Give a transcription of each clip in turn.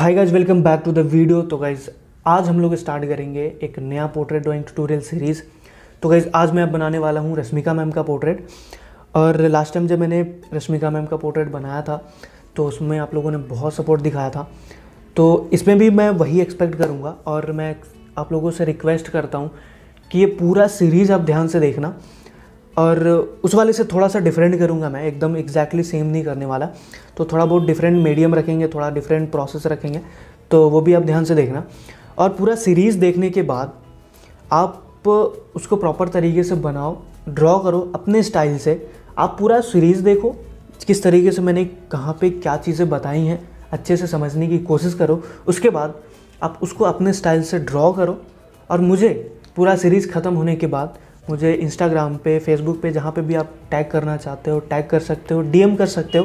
hi guys welcome back to the video तो guys आज हम लोग स्टार्ट करेंगे एक नया पोर्ट्रेट ड्राइंग ट्यूटोरियल सीरीज़ तो गाइज आज मैं अब बनाने वाला हूँ रश्मिका मैम का पोर्ट्रेट और लास्ट टाइम जब मैंने रश्मिका मैम का पोर्ट्रेट बनाया था तो उसमें आप लोगों ने बहुत सपोर्ट दिखाया था तो इसमें भी मैं वही एक्सपेक्ट करूँगा और मैं आप लोगों से रिक्वेस्ट करता हूँ कि ये पूरा सीरीज़ आप ध्यान से देखना और उस वाले से थोड़ा सा डिफरेंट करूँगा मैं एकदम एग्जैक्टली सेम नहीं करने वाला तो थोड़ा बहुत डिफरेंट मीडियम रखेंगे थोड़ा डिफरेंट प्रोसेस रखेंगे तो वो भी आप ध्यान से देखना और पूरा सीरीज़ देखने के बाद आप उसको प्रॉपर तरीके से बनाओ ड्रॉ करो अपने स्टाइल से आप पूरा सीरीज़ देखो किस तरीके से मैंने कहाँ पे क्या चीज़ें बताई हैं अच्छे से समझने की कोशिश करो उसके बाद आप उसको अपने स्टाइल से ड्रॉ करो और मुझे पूरा सीरीज़ ख़त्म होने के बाद मुझे इंस्टाग्राम पे फेसबुक पे जहाँ पे भी आप टैग करना चाहते हो टैग कर सकते हो डीएम कर सकते हो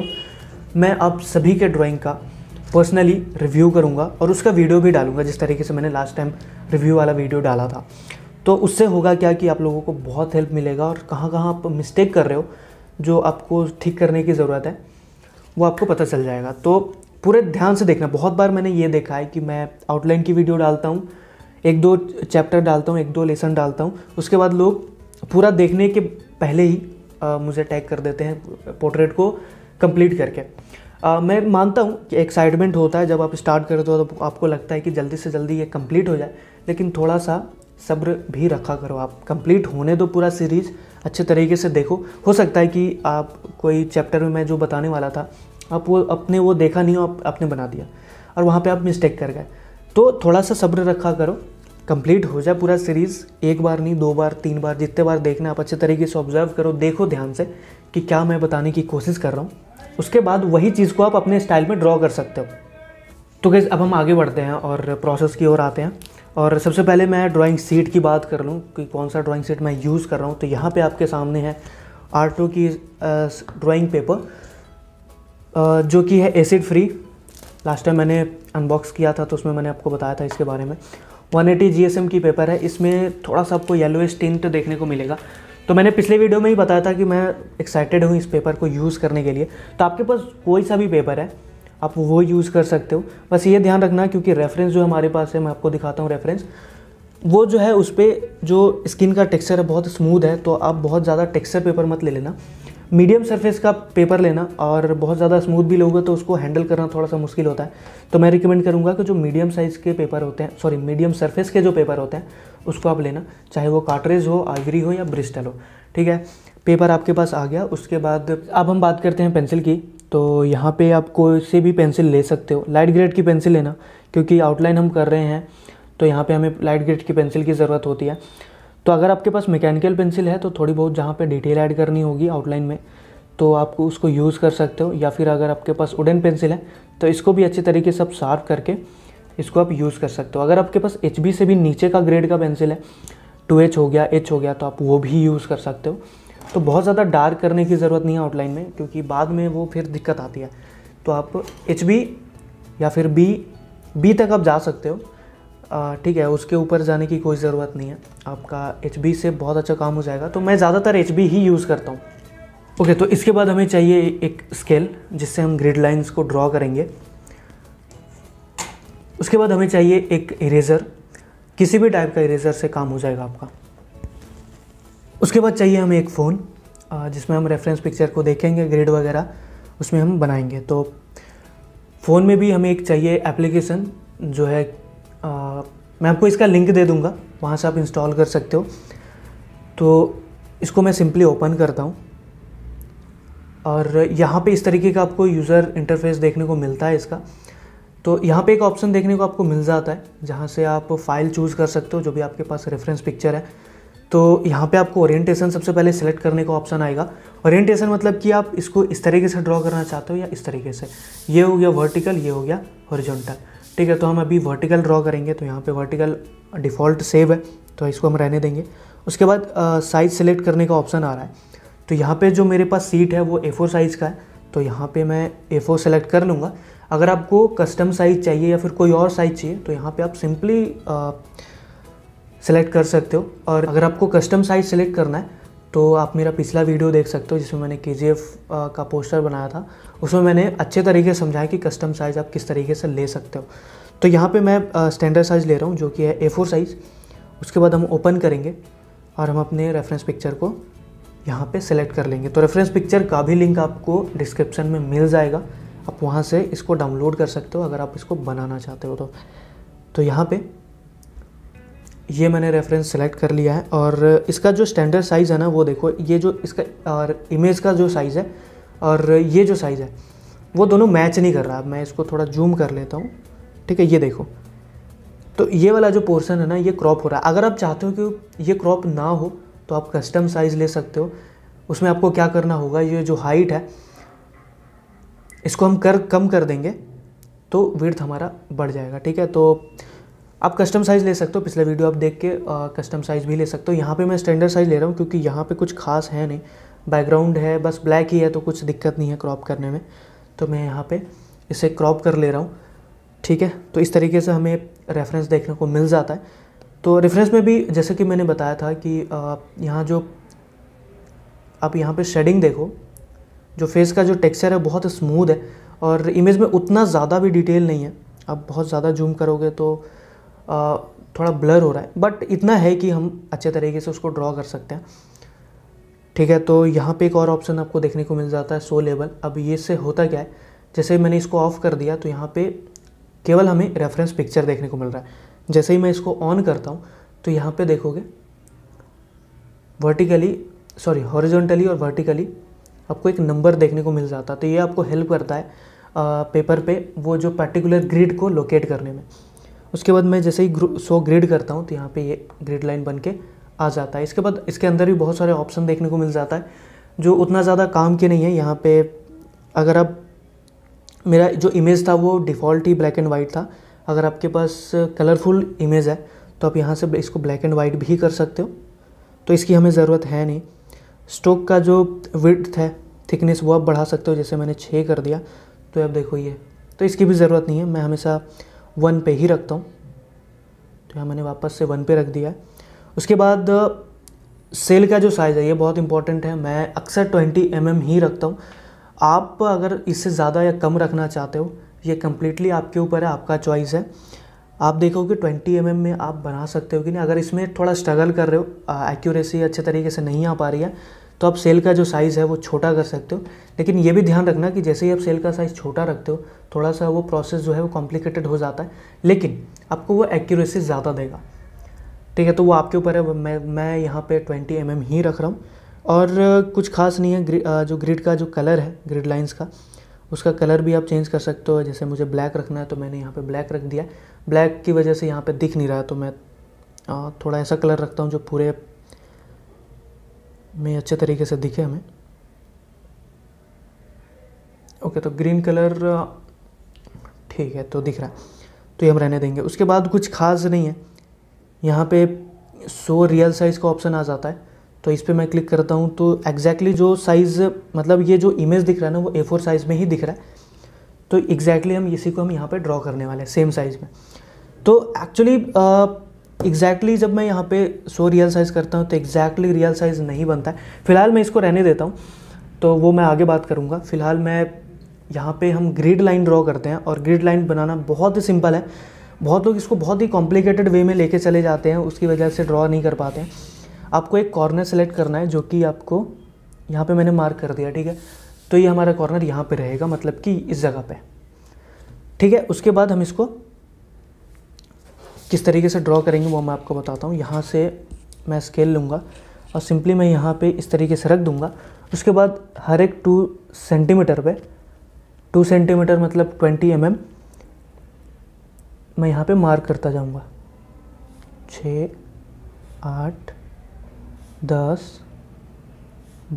मैं आप सभी के ड्राइंग का पर्सनली रिव्यू करूँगा और उसका वीडियो भी डालूंगा जिस तरीके से मैंने लास्ट टाइम रिव्यू वाला वीडियो डाला था तो उससे होगा क्या कि आप लोगों को बहुत हेल्प मिलेगा और कहाँ कहाँ आप मिस्टेक कर रहे हो जो आपको ठीक करने की ज़रूरत है वो आपको पता चल जाएगा तो पूरे ध्यान से देखना बहुत बार मैंने ये देखा है कि मैं आउटलाइन की वीडियो डालता हूँ एक दो चैप्टर डालता हूँ एक दो लेसन डालता हूँ उसके बाद लोग पूरा देखने के पहले ही आ, मुझे टैग कर देते हैं पोर्ट्रेट को कंप्लीट करके आ, मैं मानता हूँ कि एक्साइटमेंट होता है जब आप स्टार्ट करते हो तो आपको लगता है कि जल्दी से जल्दी ये कंप्लीट हो जाए लेकिन थोड़ा सा सब्र भी रखा करो आप कंप्लीट होने दो पूरा सीरीज़ अच्छे तरीके से देखो हो सकता है कि आप कोई चैप्टर में मैं जो बताने वाला था आप वो अपने वो देखा नहीं हो आप, आपने बना दिया और वहाँ पे आप मिस्टेक कर गए तो थोड़ा सा सब्र रखा करो कंप्लीट हो जाए पूरा सीरीज़ एक बार नहीं दो बार तीन बार जितने बार देखना आप अच्छे तरीके से ऑब्जर्व करो देखो ध्यान से कि क्या मैं बताने की कोशिश कर रहा हूँ उसके बाद वही चीज़ को आप अपने स्टाइल में ड्रॉ कर सकते हो तो गैस अब हम आगे बढ़ते हैं और प्रोसेस की ओर आते हैं और सबसे पहले मैं ड्राइंग सीट की बात कर लूँ कि कौन सा ड्राइंग सीट मैं यूज़ कर रहा हूँ तो यहाँ पे आपके सामने है आर्टो की ड्राइंग पेपर जो कि है एसिड फ्री लास्ट टाइम मैंने अनबॉक्स किया था तो उसमें मैंने आपको बताया था इसके बारे में 180 GSM की पेपर है इसमें थोड़ा सा आपको येलो टिंट देखने को मिलेगा तो मैंने पिछले वीडियो में ही बताया था कि मैं एक्साइटेड हूँ इस पेपर को यूज़ करने के लिए तो आपके पास कोई सा भी पेपर है आप वो यूज़ कर सकते हो बस ये ध्यान रखना क्योंकि रेफरेंस जो हमारे पास है मैं आपको दिखाता हूँ रेफरेंस वो जो है उस पर जो स्किन का टेक्सचर है बहुत स्मूथ है तो आप बहुत ज़्यादा टेक्सचर पेपर मत ले लेना मीडियम सरफेस का पेपर लेना और बहुत ज़्यादा स्मूथ भी लोगे तो उसको हैंडल करना थोड़ा सा मुश्किल होता है तो मैं रिकमेंड करूँगा कि जो मीडियम साइज़ के पेपर होते हैं सॉरी मीडियम सरफेस के जो पेपर होते हैं उसको आप लेना चाहे वो काटरेज हो आइवरी हो या ब्रिस्टल हो ठीक है पेपर आपके पास आ गया उसके बाद अब हम बात करते हैं पेंसिल की तो यहाँ पे आप कोई से भी पेंसिल ले सकते हो लाइट ग्रेड की पेंसिल लेना क्योंकि आउटलाइन हम कर रहे हैं तो यहाँ पे हमें लाइट ग्रेड की पेंसिल की ज़रूरत होती है तो अगर आपके पास मैकेनिकल पेंसिल है तो थोड़ी बहुत जहाँ पे डिटेल ऐड करनी होगी आउटलाइन में तो आप उसको यूज़ कर सकते हो या फिर अगर आपके पास वुडन पेंसिल है तो इसको भी अच्छे तरीके से आप शार्प करके इसको आप यूज़ कर सकते हो अगर आपके पास एच से भी नीचे का ग्रेड का पेंसिल है टू एच हो गया एच हो गया तो आप वो भी यूज़ कर सकते हो तो बहुत ज़्यादा डार्क करने की ज़रूरत नहीं है आउटलाइन में क्योंकि बाद में वो फिर दिक्कत आती है तो आप एच या फिर बी बी तक आप जा सकते हो ठीक है उसके ऊपर जाने की कोई ज़रूरत नहीं है आपका एच से बहुत अच्छा काम हो जाएगा तो मैं ज़्यादातर एच ही यूज़ करता हूँ ओके okay, तो इसके बाद हमें चाहिए एक स्केल जिससे हम ग्रिड लाइंस को ड्रॉ करेंगे उसके बाद हमें चाहिए एक इरेज़र किसी भी टाइप का इरेज़र से काम हो जाएगा आपका उसके बाद चाहिए हमें एक फ़ोन जिसमें हम रेफरेंस पिक्चर को देखेंगे ग्रिड वगैरह उसमें हम बनाएंगे तो फ़ोन में भी हमें एक चाहिए एप्लीकेशन जो है आ, मैं आपको इसका लिंक दे दूँगा वहाँ से आप इंस्टॉल कर सकते हो तो इसको मैं सिंपली ओपन करता हूँ और यहाँ पे इस तरीके का आपको यूज़र इंटरफेस देखने को मिलता है इसका तो यहाँ पे एक ऑप्शन देखने को आपको मिल जाता है जहाँ से आप फाइल चूज़ कर सकते हो जो भी आपके पास रेफरेंस पिक्चर है तो यहाँ पे आपको ओरिएंटेशन सबसे पहले सेलेक्ट करने का ऑप्शन आएगा ओरिएंटेशन मतलब कि आप इसको इस तरीके से ड्रॉ करना चाहते हो या इस तरीके से ये हो गया वर्टिकल ये हो गया हॉरिजॉन्टल ठीक है तो हम अभी वर्टिकल ड्रॉ करेंगे तो यहाँ पे वर्टिकल डिफ़ॉल्ट सेव है तो इसको हम रहने देंगे उसके बाद साइज़ सेलेक्ट करने का ऑप्शन आ रहा है तो यहाँ पे जो मेरे पास सीट है वो ए साइज़ का है तो यहाँ पे मैं ए फोर सेलेक्ट कर लूँगा अगर आपको कस्टम साइज़ चाहिए या फिर कोई और साइज़ चाहिए तो यहाँ पे आप सिंपली सेलेक्ट कर सकते हो और अगर आपको कस्टम साइज़ सेलेक्ट करना है तो आप मेरा पिछला वीडियो देख सकते हो जिसमें मैंने के का पोस्टर बनाया था उसमें मैंने अच्छे तरीके से समझाया कि कस्टम साइज़ आप किस तरीके से ले सकते हो तो यहाँ पे मैं स्टैंडर्ड साइज़ ले रहा हूँ जो कि है ए फोर साइज़ उसके बाद हम ओपन करेंगे और हम अपने रेफरेंस पिक्चर को यहाँ पे सेलेक्ट कर लेंगे तो रेफरेंस पिक्चर का भी लिंक आपको डिस्क्रिप्शन में मिल जाएगा आप वहाँ से इसको डाउनलोड कर सकते हो अगर आप इसको बनाना चाहते हो तो, तो यहाँ पर ये मैंने रेफरेंस सेलेक्ट कर लिया है और इसका जो स्टैंडर्ड साइज़ है ना वो देखो ये जो इसका और इमेज का जो साइज़ है और ये जो साइज़ है वो दोनों मैच नहीं कर रहा मैं इसको थोड़ा जूम कर लेता हूँ ठीक है ये देखो तो ये वाला जो पोर्सन है ना ये क्रॉप हो रहा है अगर आप चाहते हो कि ये क्रॉप ना हो तो आप कस्टम साइज़ ले सकते हो उसमें आपको क्या करना होगा ये जो हाइट है इसको हम कर कम कर देंगे तो विर्थ हमारा बढ़ जाएगा ठीक है तो आप कस्टम साइज़ ले सकते हो पिछले वीडियो आप देख के कस्टम साइज़ भी ले सकते हो यहाँ पे मैं स्टैंडर्ड साइज़ ले रहा हूँ क्योंकि यहाँ पे कुछ खास है नहीं बैकग्राउंड है बस ब्लैक ही है तो कुछ दिक्कत नहीं है क्रॉप करने में तो मैं यहाँ पे इसे क्रॉप कर ले रहा हूँ ठीक है तो इस तरीके से हमें रेफरेंस देखने को मिल जाता है तो रेफरेंस में भी जैसे कि मैंने बताया था कि यहाँ जो आप यहाँ पर शेडिंग देखो जो फेस का जो टेक्स्चर है बहुत स्मूद है और इमेज में उतना ज़्यादा भी डिटेल नहीं है आप बहुत ज़्यादा जूम करोगे तो थोड़ा ब्लर हो रहा है बट इतना है कि हम अच्छे तरीके से उसको ड्रॉ कर सकते हैं ठीक है तो यहाँ पे एक और ऑप्शन आपको देखने को मिल जाता है सो लेवल अब ये से होता क्या है जैसे ही मैंने इसको ऑफ़ कर दिया तो यहाँ पे केवल हमें रेफरेंस पिक्चर देखने को मिल रहा है जैसे ही मैं इसको ऑन करता हूँ तो यहाँ पे देखोगे वर्टिकली सॉरी हॉरिजॉन्टली और वर्टिकली आपको एक नंबर देखने को मिल जाता है तो ये आपको हेल्प करता है आ, पेपर पे वो जो पर्टिकुलर ग्रिड को लोकेट करने में उसके बाद मैं जैसे ही सो ग्रेड करता हूँ तो यहाँ पे ये ग्रेड लाइन बन के आ जाता है इसके बाद इसके अंदर भी बहुत सारे ऑप्शन देखने को मिल जाता है जो उतना ज़्यादा काम के नहीं है यहाँ पे अगर आप मेरा जो इमेज था वो डिफ़ॉल्ट ही ब्लैक एंड वाइट था अगर आपके पास कलरफुल इमेज है तो आप यहाँ से इसको ब्लैक एंड वाइट भी कर सकते हो तो इसकी हमें ज़रूरत है नहीं स्टोक का जो विड्थ है थिकनेस वो आप बढ़ा सकते हो जैसे मैंने छः कर दिया तो आप देखो ये तो इसकी भी ज़रूरत नहीं है मैं हमेशा वन पे ही रखता हूँ तो यहाँ मैंने वापस से वन पे रख दिया है उसके बाद सेल का जो साइज़ है ये बहुत इंपॉर्टेंट है मैं अक्सर ट्वेंटी एम mm ही रखता हूँ आप अगर इससे ज़्यादा या कम रखना चाहते हो ये कम्प्लीटली आपके ऊपर है आपका चॉइस है आप देखोगे ट्वेंटी एम mm में आप बना सकते हो कि नहीं अगर इसमें थोड़ा स्ट्रगल कर रहे हो एक्यूरेसी अच्छे तरीके से नहीं आ पा रही है तो आप सेल का जो साइज़ है वो छोटा कर सकते हो लेकिन ये भी ध्यान रखना कि जैसे ही आप सेल का साइज़ छोटा रखते हो थोड़ा सा वो प्रोसेस जो है वो कॉम्प्लिकेटेड हो जाता है लेकिन आपको वो एक्यूरेसी ज़्यादा देगा ठीक है तो वो आपके ऊपर है मैं मैं यहाँ पे ट्वेंटी एम ही रख रहा हूँ और कुछ खास नहीं है जो ग्रिड का जो कलर है ग्रिड लाइंस का उसका कलर भी आप चेंज कर सकते हो जैसे मुझे ब्लैक रखना है तो मैंने यहाँ पे ब्लैक रख दिया ब्लैक की वजह से यहाँ पे दिख नहीं रहा तो मैं थोड़ा ऐसा कलर रखता हूँ जो पूरे में अच्छे तरीके से दिखे हमें ओके तो ग्रीन कलर ठीक है तो दिख रहा है तो ये हम रहने देंगे उसके बाद कुछ खास नहीं है यहाँ पे सो रियल साइज़ का ऑप्शन आ जाता है तो इस पर मैं क्लिक करता हूँ तो एग्जैक्टली exactly जो साइज़ मतलब ये जो इमेज दिख रहा है ना वो ए फोर साइज़ में ही दिख रहा है तो एग्जैक्टली exactly हम इसी को हम यहाँ पे ड्रॉ करने वाले हैं सेम साइज़ में तो एक्चुअली एग्जैक्टली exactly जब मैं यहाँ पे सो रियल साइज़ करता हूँ तो एग्जैक्टली रियल साइज़ नहीं बनता है फ़िलहाल मैं इसको रहने देता हूँ तो वो मैं आगे बात करूँगा फ़िलहाल मैं यहाँ पे हम ग्रिड लाइन ड्रॉ करते हैं और ग्रिड लाइन बनाना बहुत ही सिंपल है बहुत लोग इसको बहुत ही कॉम्प्लिकेटेड वे में लेके चले जाते हैं उसकी वजह से ड्रॉ नहीं कर पाते हैं आपको एक कॉर्नर सेलेक्ट करना है जो कि आपको यहाँ पे मैंने मार्क कर दिया ठीक है तो ये हमारा कॉर्नर यहाँ पे रहेगा मतलब कि इस जगह पे ठीक है उसके बाद हम इसको किस तरीके से ड्रॉ करेंगे वो मैं आपको बताता हूँ यहाँ से मैं स्केल लूँगा और सिंपली मैं यहाँ पे इस तरीके से रख दूँगा उसके बाद हर एक टू सेंटीमीटर पे टू सेंटीमीटर मतलब ट्वेंटी एम mm, मैं यहाँ पे मार्क करता जाऊँगा छ आठ दस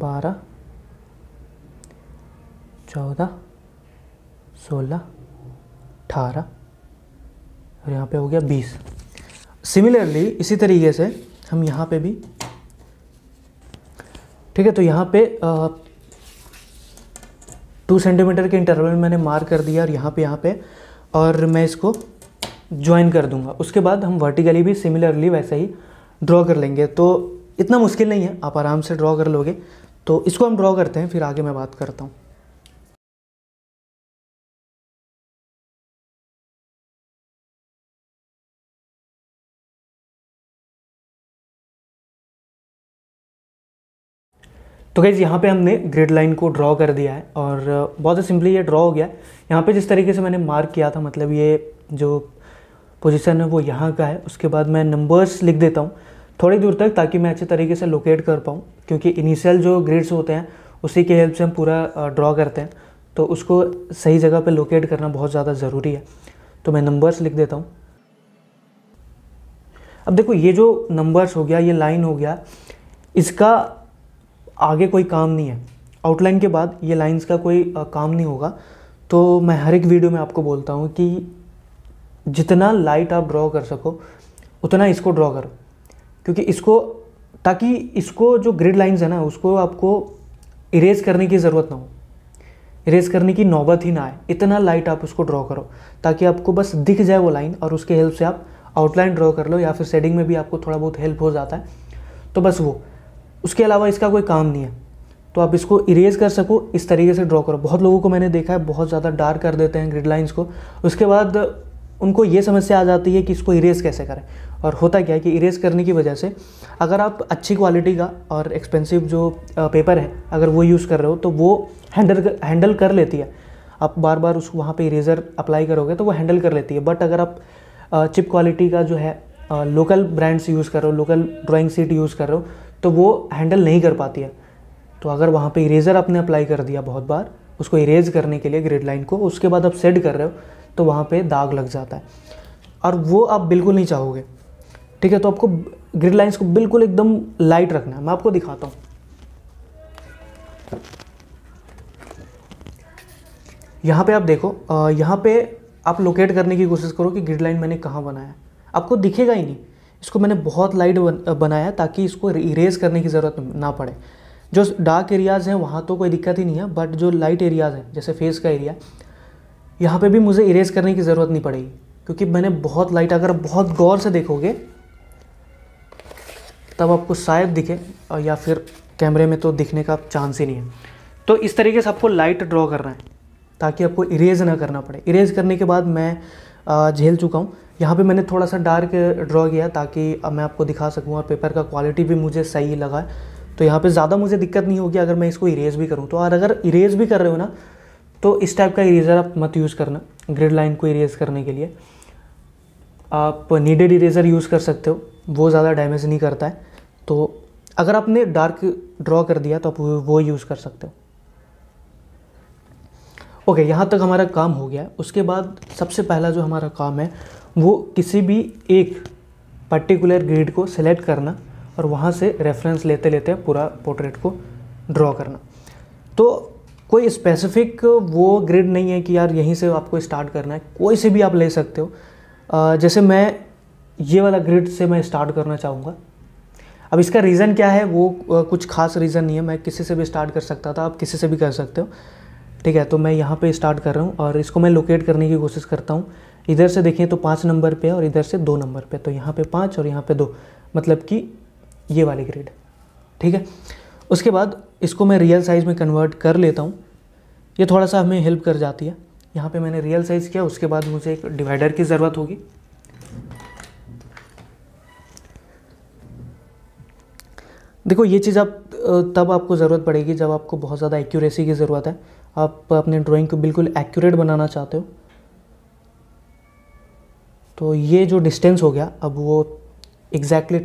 बारह चौदह सोलह अठारह और यहाँ पे हो गया बीस सिमिलरली इसी तरीके से हम यहाँ पे भी ठीक है तो यहाँ पे टू सेंटीमीटर के इंटरवल मैंने मार कर दिया और यहाँ पे यहाँ पे और मैं इसको ज्वाइन कर दूंगा उसके बाद हम वर्टिकली भी सिमिलरली वैसे ही ड्रॉ कर लेंगे तो इतना मुश्किल नहीं है आप आराम से ड्रॉ कर लोगे तो इसको हम ड्रॉ करते हैं फिर आगे मैं बात करता हूँ तो गैज़ यहाँ पे हमने ग्रिड लाइन को ड्रॉ कर दिया है और uh, बहुत ही सिंपली ये ड्रॉ हो गया है यहाँ पर जिस तरीके से मैंने मार्क किया था मतलब ये जो पोजीशन है वो यहाँ का है उसके बाद मैं नंबर्स लिख देता हूँ थोड़ी दूर तक ताकि मैं अच्छे तरीके से लोकेट कर पाऊँ क्योंकि इनिशियल जो ग्रिड्स होते हैं उसी के हेल्प से हम पूरा ड्रॉ uh, करते हैं तो उसको सही जगह पर लोकेट करना बहुत ज़्यादा ज़रूरी है तो मैं नंबर्स लिख देता हूँ अब देखो ये जो नंबर्स हो गया ये लाइन हो गया इसका आगे कोई काम नहीं है आउटलाइन के बाद ये लाइंस का कोई आ, काम नहीं होगा तो मैं हर एक वीडियो में आपको बोलता हूँ कि जितना लाइट आप ड्रॉ कर सको उतना इसको ड्रॉ करो क्योंकि इसको ताकि इसको जो ग्रिड लाइंस है ना उसको आपको इरेज करने की ज़रूरत ना हो इरेज करने की नौबत ही ना आए इतना लाइट आप उसको ड्रॉ करो ताकि आपको बस दिख जाए वो लाइन और उसके हेल्प से आप आउटलाइन ड्रॉ कर लो या फिर सेडिंग में भी आपको थोड़ा बहुत हेल्प हो जाता है तो बस वो उसके अलावा इसका कोई काम नहीं है तो आप इसको इरेज कर सको इस तरीके से ड्रॉ करो बहुत लोगों को मैंने देखा है बहुत ज़्यादा डार्क कर देते हैं ग्रिड लाइन्स को उसके बाद उनको ये समस्या आ जाती है कि इसको इरेज कैसे करें और होता क्या है कि इरेज करने की वजह से अगर आप अच्छी क्वालिटी का और एक्सपेंसिव जो पेपर है अगर वो यूज़ कर रहे हो तो वो हैंडल कर हैंडल कर लेती है आप बार बार उसको वहाँ पे इरेज़र अप्लाई करोगे तो वो हैंडल कर लेती है बट अगर आप चिप क्वालिटी का जो है लोकल ब्रांड्स यूज़ कर रहे हो लोकल ड्राइंग सीट यूज़ कर रहे हो तो वो हैंडल नहीं कर पाती है तो अगर वहाँ पे इरेज़र आपने अप्लाई कर दिया बहुत बार उसको इरेज करने के लिए ग्रिड लाइन को उसके बाद आप सेट कर रहे हो तो वहाँ पे दाग लग जाता है और वो आप बिल्कुल नहीं चाहोगे ठीक है तो आपको ग्रिड लाइन्स को बिल्कुल एकदम लाइट रखना है मैं आपको दिखाता हूँ यहाँ पे आप देखो यहाँ पे आप लोकेट करने की कोशिश करो कि ग्रिड लाइन मैंने कहाँ बनाया आपको दिखेगा ही नहीं इसको मैंने बहुत लाइट बनाया ताकि इसको इरेज करने की ज़रूरत ना पड़े जो डार्क एरियाज़ हैं वहाँ तो कोई दिक्कत ही नहीं है बट जो लाइट एरियाज़ हैं जैसे फेस का एरिया यहाँ पे भी मुझे इरेज करने की ज़रूरत नहीं पड़ेगी क्योंकि मैंने बहुत लाइट अगर बहुत गौर से देखोगे तब आपको शायद दिखे या फिर कैमरे में तो दिखने का चांस ही नहीं है तो इस तरीके से आपको लाइट ड्रॉ करना है ताकि आपको इरेज ना करना पड़े इरेज करने के बाद मैं झेल चुका हूँ यहाँ पे मैंने थोड़ा सा डार्क ड्रॉ किया ताकि अब मैं आपको दिखा सकूँ और पेपर का क्वालिटी भी मुझे सही लगा तो यहाँ पे ज़्यादा मुझे दिक्कत नहीं होगी अगर मैं इसको इरेज भी करूँ तो और अगर इरेज भी कर रहे हो ना तो इस टाइप का इरेजर आप मत यूज़ करना ग्रिड लाइन को इरेज करने के लिए आप नीडेड इरेजर यूज़ कर सकते हो वो ज़्यादा डैमेज नहीं करता है तो अगर आपने डार्क ड्रॉ कर दिया तो आप वो यूज़ कर सकते हो ओके okay, यहाँ तक हमारा काम हो गया उसके बाद सबसे पहला जो हमारा काम है वो किसी भी एक पर्टिकुलर ग्रिड को सिलेक्ट करना और वहाँ से रेफरेंस लेते लेते पूरा पोर्ट्रेट को ड्रॉ करना तो कोई स्पेसिफिक वो ग्रिड नहीं है कि यार यहीं से आपको स्टार्ट करना है कोई से भी आप ले सकते हो जैसे मैं ये वाला ग्रिड से मैं स्टार्ट करना चाहूँगा अब इसका रीज़न क्या है वो कुछ खास रीज़न नहीं है मैं किसी से भी स्टार्ट कर सकता था आप किसी से भी कर सकते हो ठीक है तो मैं यहाँ पे स्टार्ट कर रहा हूँ और इसको मैं लोकेट करने की कोशिश करता हूँ इधर से देखें तो पाँच नंबर पे और इधर से दो नंबर पे तो यहाँ पे पाँच और यहाँ पे दो मतलब कि ये वाली ग्रेड ठीक है उसके बाद इसको मैं रियल साइज़ में कन्वर्ट कर लेता हूँ ये थोड़ा सा हमें हेल्प कर जाती है यहाँ पर मैंने रियल साइज़ किया उसके बाद मुझे एक डिवाइडर की ज़रूरत होगी देखो ये चीज़ आप तब आपको ज़रूरत पड़ेगी जब आपको बहुत ज़्यादा एक्यूरेसी की ज़रूरत है आप अपने ड्राइंग को बिल्कुल एक्यूरेट बनाना चाहते हो तो ये जो डिस्टेंस हो गया अब वो एग्जैक्टली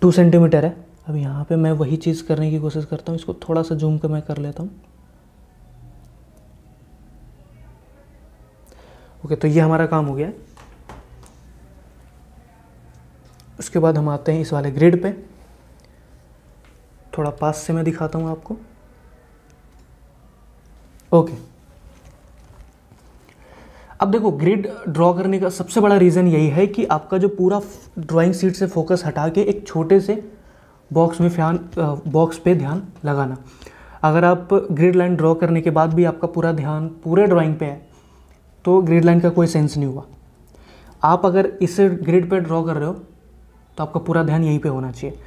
टू सेंटीमीटर है अब यहाँ पे मैं वही चीज़ करने की कोशिश करता हूँ इसको थोड़ा सा जूम कर मैं कर लेता हूँ ओके तो ये हमारा काम हो गया उसके बाद हम आते हैं इस वाले ग्रिड पे थोड़ा पास से मैं दिखाता हूँ आपको ओके अब देखो ग्रिड ड्रॉ करने का सबसे बड़ा रीज़न यही है कि आपका जो पूरा ड्राइंग सीट से फोकस हटा के एक छोटे से बॉक्स में फ्यान बॉक्स पे ध्यान लगाना अगर आप ग्रिड लाइन ड्रॉ करने के बाद भी आपका पूरा ध्यान पूरे ड्राइंग पे है तो ग्रिड लाइन का कोई सेंस नहीं हुआ आप अगर इसे ग्रिड पे ड्रॉ कर रहे हो तो आपका पूरा ध्यान यहीं पे होना चाहिए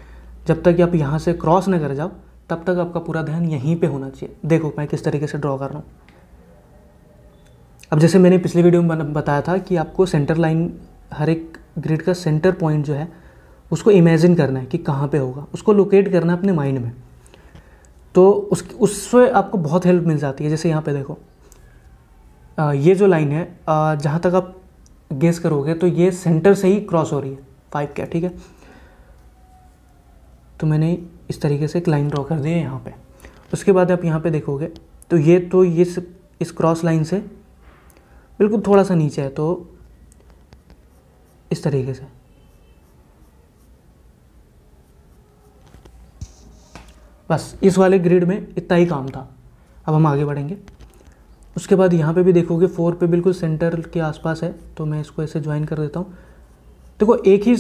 जब तक कि आप यहाँ से क्रॉस ना कर जाओ तब तक आपका पूरा ध्यान यहीं पे होना चाहिए देखो मैं किस तरीके से ड्रॉ कर रहा हूँ अब जैसे मैंने पिछली वीडियो में बताया था कि आपको सेंटर लाइन हर एक ग्रिड का सेंटर पॉइंट जो है उसको इमेजिन करना है कि कहाँ पे होगा उसको लोकेट करना है अपने माइंड में तो उस उससे आपको बहुत हेल्प मिल जाती है जैसे यहाँ पे देखो आ, ये जो लाइन है जहाँ तक आप गेस करोगे तो ये सेंटर से ही क्रॉस हो रही है पाइप क्या ठीक है तो मैंने इस तरीके से एक लाइन ड्रॉ कर दिए यहाँ पे उसके बाद आप यहाँ पे देखोगे तो ये तो ये इस, इस क्रॉस लाइन से बिल्कुल थोड़ा सा नीचे है तो इस तरीके से बस इस वाले ग्रिड में इतना ही काम था अब हम आगे बढ़ेंगे उसके बाद यहाँ पे भी देखोगे फोर पे बिल्कुल सेंटर के आसपास है तो मैं इसको ऐसे ज्वाइन कर देता हूँ देखो एक ही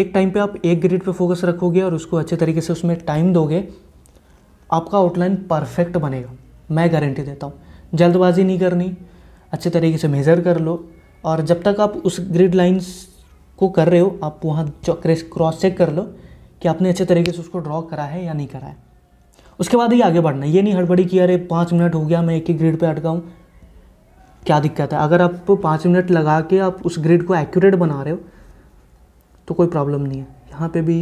एक टाइम पे आप एक ग्रिड पे फोकस रखोगे और उसको अच्छे तरीके से उसमें टाइम दोगे आपका आउटलाइन परफेक्ट बनेगा मैं गारंटी देता हूँ जल्दबाजी नहीं करनी अच्छे तरीके से मेज़र कर लो और जब तक आप उस ग्रिड लाइन्स को कर रहे हो आप वहाँ क्रॉस चेक कर लो कि आपने अच्छे तरीके से उसको ड्रॉ करा है या नहीं करा है उसके बाद ही आगे बढ़ना ये नहीं हड़बड़ी कि अरे पाँच मिनट हो गया मैं एक ही ग्रिड पर अटका हूँ क्या दिक्कत है अगर आप पाँच मिनट लगा के आप उस ग्रिड को एक्यूरेट बना रहे हो तो कोई प्रॉब्लम नहीं है यहाँ पे भी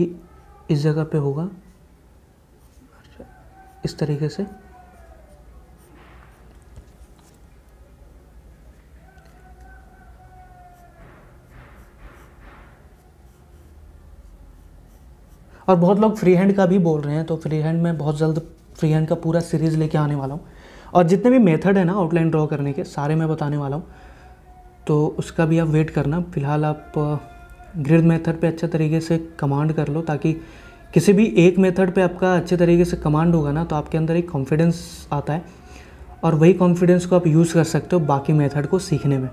इस जगह पे होगा इस तरीके से और बहुत लोग फ्री हैंड का भी बोल रहे हैं तो फ्री हैंड में बहुत जल्द फ्री हैंड का पूरा सीरीज़ लेके आने वाला हूँ और जितने भी मेथड है ना आउटलाइन ड्रॉ करने के सारे मैं बताने वाला हूँ तो उसका भी आप वेट करना फ़िलहाल आप ग्रिड मेथड पे अच्छे तरीके से कमांड कर लो ताकि किसी भी एक मेथड पे आपका अच्छे तरीके से कमांड होगा ना तो आपके अंदर एक कॉन्फिडेंस आता है और वही कॉन्फिडेंस को आप यूज़ कर सकते हो बाकी मेथड को सीखने में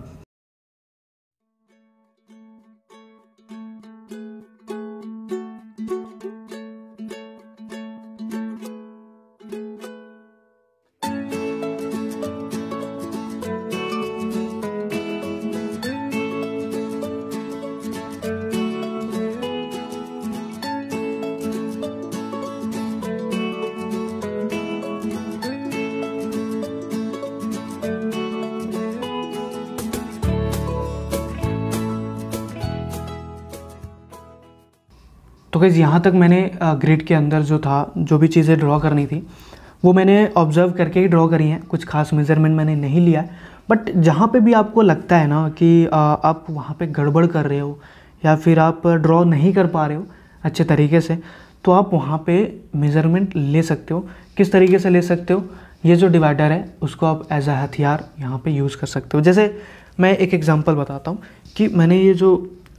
तो यहाँ तक मैंने ग्रिड के अंदर जो था जो भी चीज़ें ड्रॉ करनी थी वो मैंने ऑब्ज़र्व करके ही ड्रॉ करी हैं कुछ खास मेज़रमेंट मैंने नहीं लिया बट जहाँ पे भी आपको लगता है ना कि आप वहाँ पे गड़बड़ कर रहे हो या फिर आप ड्रॉ नहीं कर पा रहे हो अच्छे तरीके से तो आप वहाँ पे मेज़रमेंट ले सकते हो किस तरीके से ले सकते हो ये जो डिवाइडर है उसको आप एज अ हथियार यहाँ पे यूज़ कर सकते हो जैसे मैं एक एग्ज़ाम्पल बताता हूँ कि मैंने ये जो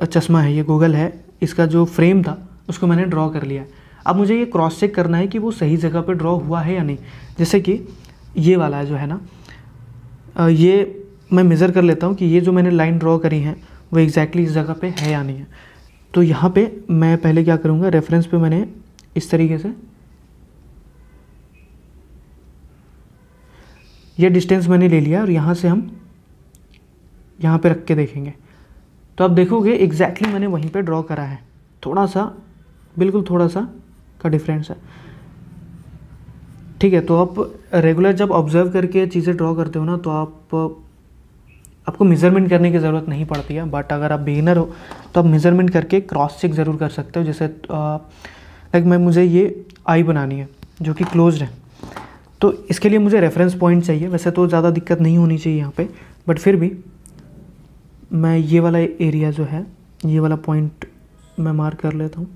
चश्मा है ये गूगल है इसका जो फ्रेम था उसको मैंने ड्रॉ कर लिया अब मुझे ये क्रॉस चेक करना है कि वो सही जगह पर ड्रॉ हुआ है या नहीं जैसे कि ये वाला जो है ना ये मैं मेज़र कर लेता हूँ कि ये जो मैंने लाइन ड्रॉ करी है वो एग्जैक्टली इस जगह पे है या नहीं है तो यहाँ पे मैं पहले क्या करूँगा रेफरेंस पे मैंने इस तरीके से ये डिस्टेंस मैंने ले लिया और यहाँ से हम यहाँ पे रख के देखेंगे तो आप देखोगे एग्जैक्टली exactly मैंने वहीं पे ड्रॉ करा है थोड़ा सा बिल्कुल थोड़ा सा का डिफरेंस है ठीक है तो आप रेगुलर जब ऑब्जर्व करके चीज़ें ड्रॉ करते हो ना तो आप आपको मेज़रमेंट करने की ज़रूरत नहीं पड़ती है बट अगर आप बिगिनर हो तो आप मेज़रमेंट करके क्रॉस चेक ज़रूर कर सकते हो जैसे लाइक मैं मुझे ये आई बनानी है जो कि क्लोज है तो इसके लिए मुझे रेफरेंस पॉइंट चाहिए वैसे तो ज़्यादा दिक्कत नहीं होनी चाहिए यहाँ पे बट फिर भी मैं ये वाला एरिया जो है ये वाला पॉइंट मैं मार्क कर लेता हूँ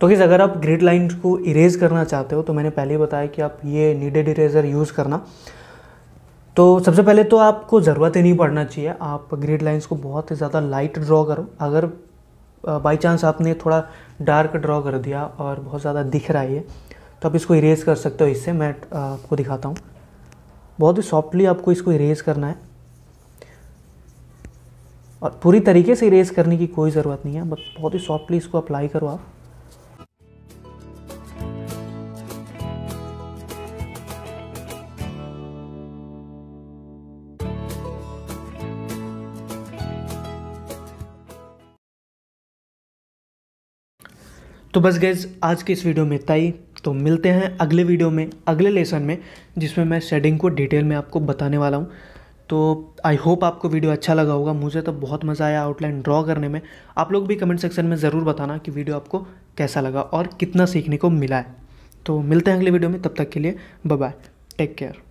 तो किस अगर आप ग्रिड लाइन को इरेज करना चाहते हो तो मैंने पहले ही बताया कि आप ये नीडेड इरेजर यूज़ करना तो सबसे पहले तो आपको ज़रूरत ही नहीं पड़ना चाहिए आप ग्रिड लाइन्स को बहुत ही ज़्यादा लाइट ड्रॉ करो अगर बाई चांस आपने थोड़ा डार्क ड्रॉ कर दिया और बहुत ज़्यादा दिख रहा है ये तो आप इसको इरेज कर सकते हो इससे मैं आपको दिखाता हूँ बहुत ही सॉफ्टली आपको इसको इरेज करना है और पूरी तरीके से इरेज करने की कोई ज़रूरत नहीं है बस बहुत ही सॉफ्टली इसको अप्लाई करो आप तो बस गैज आज के इस वीडियो में इतना ही तो मिलते हैं अगले वीडियो में अगले लेसन में जिसमें मैं शेडिंग को डिटेल में आपको बताने वाला हूँ तो आई होप आपको वीडियो अच्छा लगा होगा मुझे तो बहुत मज़ा आया आउटलाइन ड्रॉ करने में आप लोग भी कमेंट सेक्शन में ज़रूर बताना कि वीडियो आपको कैसा लगा और कितना सीखने को मिला है तो मिलते हैं अगले वीडियो में तब तक के लिए बाय टेक केयर